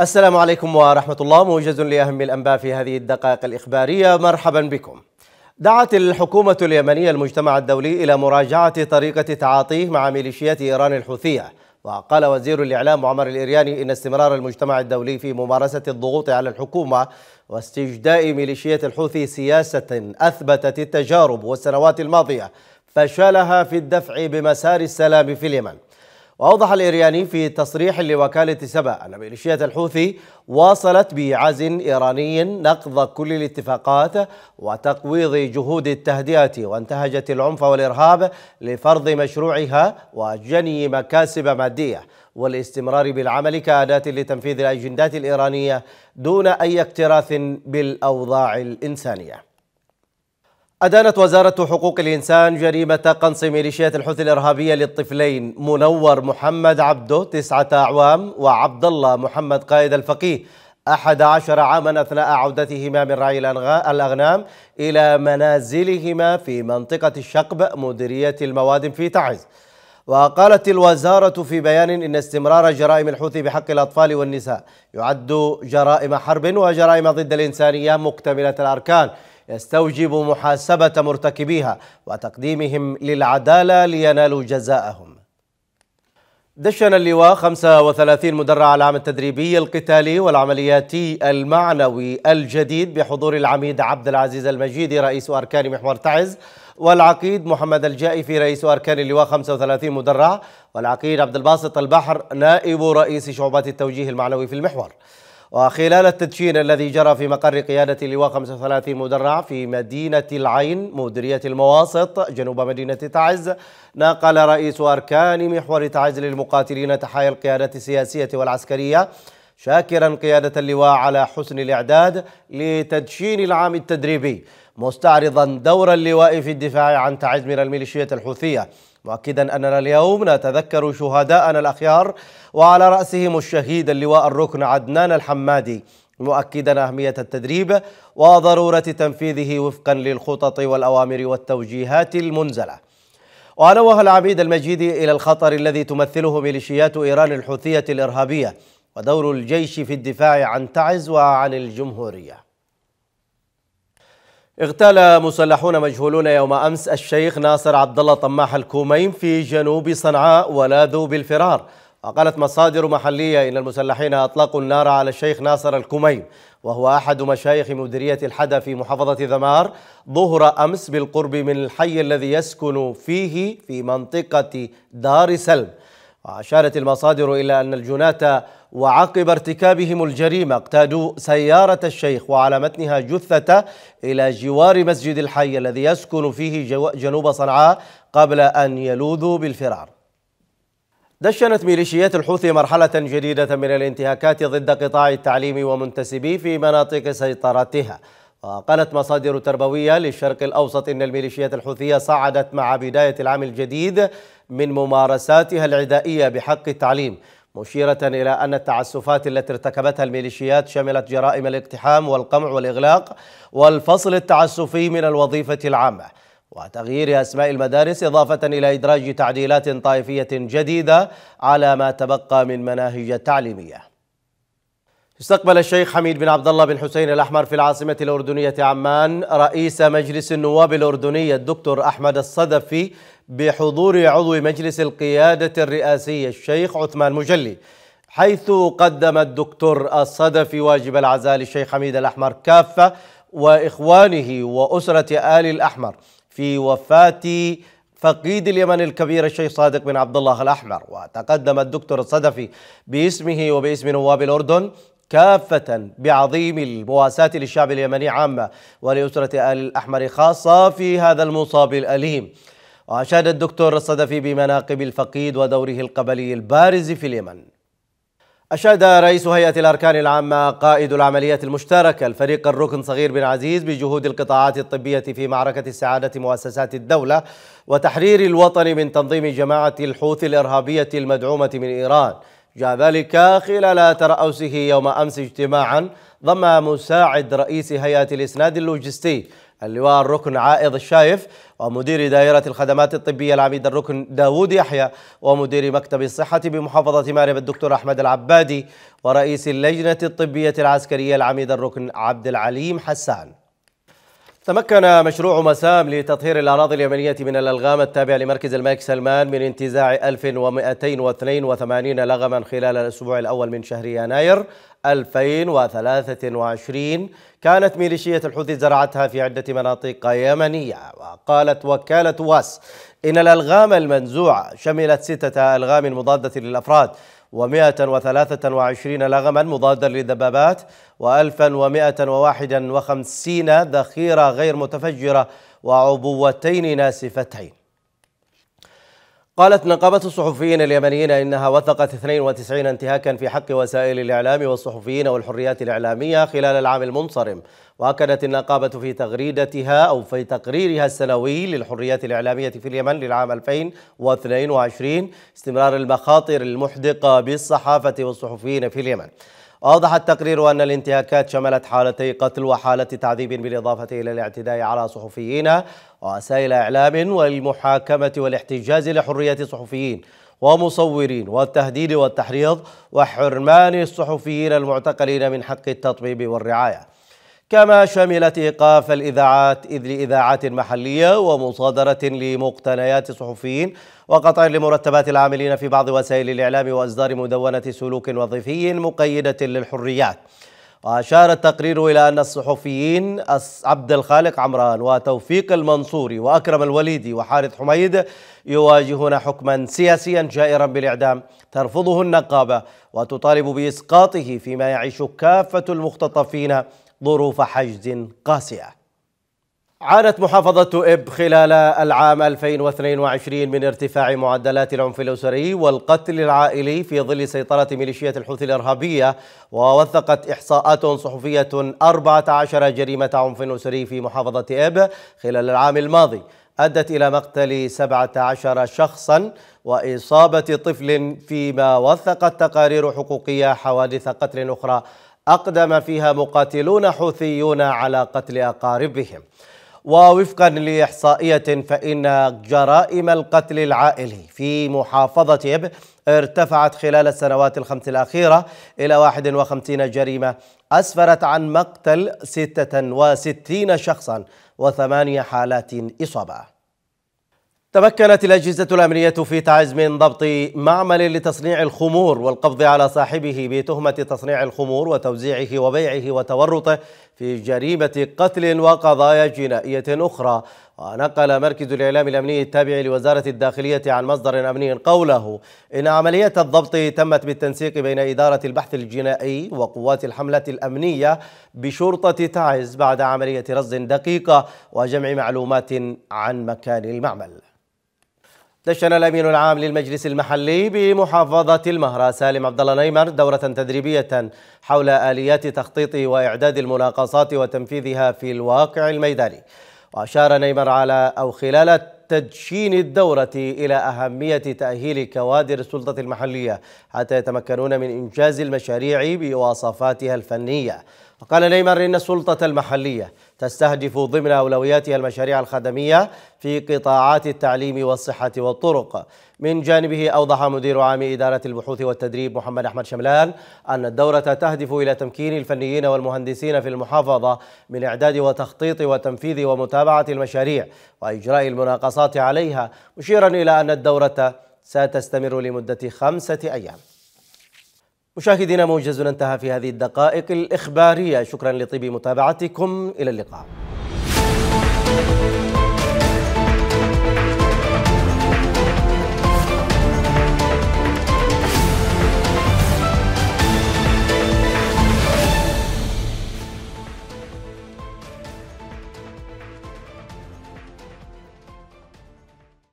السلام عليكم ورحمة الله موجز لأهم الأنباء في هذه الدقائق الإخبارية مرحبا بكم دعت الحكومة اليمنية المجتمع الدولي إلى مراجعة طريقة تعاطيه مع ميليشيات إيران الحوثية وقال وزير الإعلام عمر الإرياني إن استمرار المجتمع الدولي في ممارسة الضغوط على الحكومة واستجداء ميليشيات الحوثي سياسة أثبتت التجارب والسنوات الماضية فشلها في الدفع بمسار السلام في اليمن وأوضح الإيراني في تصريح لوكالة سبأ أن ميليشيات الحوثي واصلت بإيعاز إيراني نقض كل الاتفاقات وتقويض جهود التهدئة وانتهجت العنف والإرهاب لفرض مشروعها وجني مكاسب مادية والاستمرار بالعمل كأداة لتنفيذ الأجندات الإيرانية دون أي اكتراث بالأوضاع الإنسانية أدانت وزارة حقوق الإنسان جريمة قنص ميليشيات الحوثي الإرهابية للطفلين منور محمد عبده تسعة أعوام وعبد الله محمد قائد الفقيه أحد عشر عاما أثناء عودتهما من رعي الأغنام إلى منازلهما في منطقة الشقب مديرية الموادم في تعز وقالت الوزارة في بيان إن استمرار جرائم الحوثي بحق الأطفال والنساء يعد جرائم حرب وجرائم ضد الإنسانية مكتملة الأركان يستوجب محاسبة مرتكبيها وتقديمهم للعدالة لينالوا جزاءهم دشن اللواء 35 مدرع العام التدريبي القتالي والعملياتي المعنوي الجديد بحضور العميد عبد العزيز المجيدي رئيس أركان محور تعز والعقيد محمد الجائفي رئيس أركان اللواء 35 مدرع والعقيد عبد الباسط البحر نائب رئيس شعبات التوجيه المعنوي في المحور وخلال التدشين الذي جرى في مقر قيادة لواء 35 مدرع في مدينة العين مديرية المواسط جنوب مدينة تعز نقل رئيس أركان محور تعز للمقاتلين تحايا القيادة السياسية والعسكرية شاكرا قيادة اللواء على حسن الإعداد لتدشين العام التدريبي مستعرضا دور اللواء في الدفاع عن تعز من الميليشيات الحوثية مؤكدا أننا اليوم نتذكر شهداءنا الأخيار وعلى رأسهم الشهيد اللواء الركن عدنان الحمادي مؤكدا أهمية التدريب وضرورة تنفيذه وفقا للخطط والأوامر والتوجيهات المنزلة ونوه العميد المجيدي إلى الخطر الذي تمثله ميليشيات إيران الحوثية الإرهابية ودور الجيش في الدفاع عن تعز وعن الجمهورية اغتال مسلحون مجهولون يوم أمس الشيخ ناصر عبد الله طماح الكوميم في جنوب صنعاء ولاذوا بالفرار وقالت مصادر محلية إن المسلحين أطلقوا النار على الشيخ ناصر الكوميم وهو أحد مشايخ مديرية الحدى في محافظة ذمار ظهر أمس بالقرب من الحي الذي يسكن فيه في منطقة دار سلم وأشارت المصادر إلى أن الجناة وعقب ارتكابهم الجريمة اقتادوا سيارة الشيخ وعلى متنها جثة إلى جوار مسجد الحي الذي يسكن فيه جنوب صنعاء قبل أن يلوذوا بالفرار دشنت ميليشيات الحوثي مرحلة جديدة من الانتهاكات ضد قطاع التعليم ومنتسبي في مناطق سيطرتها وقالت مصادر تربوية للشرق الأوسط إن الميليشيات الحوثية صعدت مع بداية العام الجديد من ممارساتها العدائية بحق التعليم مشيرة إلى أن التعسفات التي ارتكبتها الميليشيات شملت جرائم الاقتحام والقمع والإغلاق والفصل التعسفي من الوظيفة العامة وتغيير أسماء المدارس إضافة إلى إدراج تعديلات طائفية جديدة على ما تبقى من مناهج تعليمية استقبل الشيخ حميد بن عبد الله بن حسين الأحمر في العاصمة الأردنية عمان رئيس مجلس النواب الأردني الدكتور أحمد الصدفي بحضور عضو مجلس القيادة الرئاسي الشيخ عثمان مجلي حيث قدم الدكتور الصدفي واجب العزاء للشيخ حميد الأحمر كافة وإخوانه وأسرة آل الأحمر في وفاة فقيد اليمن الكبير الشيخ صادق بن عبد الله الأحمر وتقدم الدكتور الصدفي باسمه وباسم نواب الأردن كافة بعظيم المواساة للشعب اليمني عامة ولأسرة آل الأحمر خاصة في هذا المصاب الأليم وأشاد الدكتور الصدفي بمناقب الفقيد ودوره القبلي البارز في اليمن أشاد رئيس هيئة الأركان العامة قائد العمليات المشتركة الفريق الركن صغير بن عزيز بجهود القطاعات الطبية في معركة استعادة مؤسسات الدولة وتحرير الوطن من تنظيم جماعة الحوثي الإرهابية المدعومة من إيران جاء ذلك خلال ترأسه يوم أمس اجتماعا ضم مساعد رئيس هيئة الإسناد اللوجستي اللواء الركن عائض الشايف ومدير دائرة الخدمات الطبية العميد الركن داوود يحيى ومدير مكتب الصحة بمحافظة مأرب الدكتور أحمد العبادي ورئيس اللجنة الطبية العسكرية العميد الركن عبد العليم حسان تمكن مشروع مسام لتطهير الأراضي اليمنية من الألغام التابع لمركز الملك سلمان من انتزاع 1282 لغما خلال الأسبوع الأول من شهر يناير 2023 كانت ميليشية الحوثي زرعتها في عدة مناطق يمنية وقالت وكالة واس إن الألغام المنزوعة شملت ستة ألغام مضادة للأفراد و123 لغما مضادا للدبابات و1151 ذخيرة غير متفجرة وعبوتين ناسفتين قالت نقابة الصحفيين اليمنيين إنها وثقت 92 انتهاكا في حق وسائل الإعلام والصحفيين والحريات الإعلامية خلال العام المنصرم وأكدت النقابة في تغريدتها أو في تقريرها السنوي للحريات الإعلامية في اليمن للعام 2022 استمرار المخاطر المحدقة بالصحافة والصحفيين في اليمن أوضح التقرير أن الانتهاكات شملت حالتي قتل وحالة تعذيب بالإضافة إلى الاعتداء على صحفيين ووسائل إعلام والمحاكمة والاحتجاز لحرية صحفيين ومصورين والتهديد والتحريض وحرمان الصحفيين المعتقلين من حق التطبيب والرعاية كما شملت إيقاف الإذاعات إذ لإذاعات محلية ومصادرة لمقتنيات صحفيين وقطع لمرتبات العاملين في بعض وسائل الإعلام وإصدار مدونة سلوك وظيفي مقيدة للحريات وأشار التقرير إلى أن الصحفيين عبد الخالق عمران وتوفيق المنصوري وأكرم الوليدي وحارث حميد يواجهون حكما سياسيا جائرا بالإعدام ترفضه النقابة وتطالب بإسقاطه فيما يعيش كافة المختطفين ظروف حجز قاسيه عانت محافظة إب خلال العام 2022 من ارتفاع معدلات العنف الأسري والقتل العائلي في ظل سيطرة ميليشيات الحوثي الإرهابية ووثقت إحصاءات صحفية 14 جريمة عنف أسري في محافظة إب خلال العام الماضي أدت إلى مقتل 17 شخصا وإصابة طفل فيما وثقت تقارير حقوقية حوادث قتل أخرى أقدم فيها مقاتلون حوثيون على قتل أقاربهم ووفقا لإحصائية فإن جرائم القتل العائلي في محافظة إب ارتفعت خلال السنوات الخمس الأخيرة إلى 51 جريمة أسفرت عن مقتل 66 شخصا وثمانية حالات إصابة تمكنت الأجهزة الأمنية في تعز من ضبط معمل لتصنيع الخمور والقبض على صاحبه بتهمة تصنيع الخمور وتوزيعه وبيعه وتورطه في جريمة قتل وقضايا جنائية أخرى ونقل مركز الإعلام الأمني التابع لوزارة الداخلية عن مصدر أمني قوله إن عملية الضبط تمت بالتنسيق بين إدارة البحث الجنائي وقوات الحملة الأمنية بشرطة تعز بعد عملية رصد دقيقة وجمع معلومات عن مكان المعمل دشن الأمين العام للمجلس المحلي بمحافظة المهرة سالم عبد الله نيمر دورة تدريبية حول آليات تخطيط وإعداد المناقصات وتنفيذها في الواقع الميداني وأشار نيمر على أو خلال تدشين الدورة إلى أهمية تأهيل كوادر السلطة المحلية حتى يتمكنون من إنجاز المشاريع بمواصفاتها الفنية وقال نيمار إن السلطة المحلية تستهدف ضمن أولوياتها المشاريع الخدمية في قطاعات التعليم والصحة والطرق من جانبه أوضح مدير عام إدارة البحوث والتدريب محمد أحمد شملان أن الدورة تهدف إلى تمكين الفنيين والمهندسين في المحافظة من إعداد وتخطيط وتنفيذ ومتابعة المشاريع وإجراء المناقصات عليها مشيرا إلى أن الدورة ستستمر لمدة خمسة أيام مشاهدينا موجز انتهى في هذه الدقائق الإخبارية شكرا لطيب متابعتكم إلى اللقاء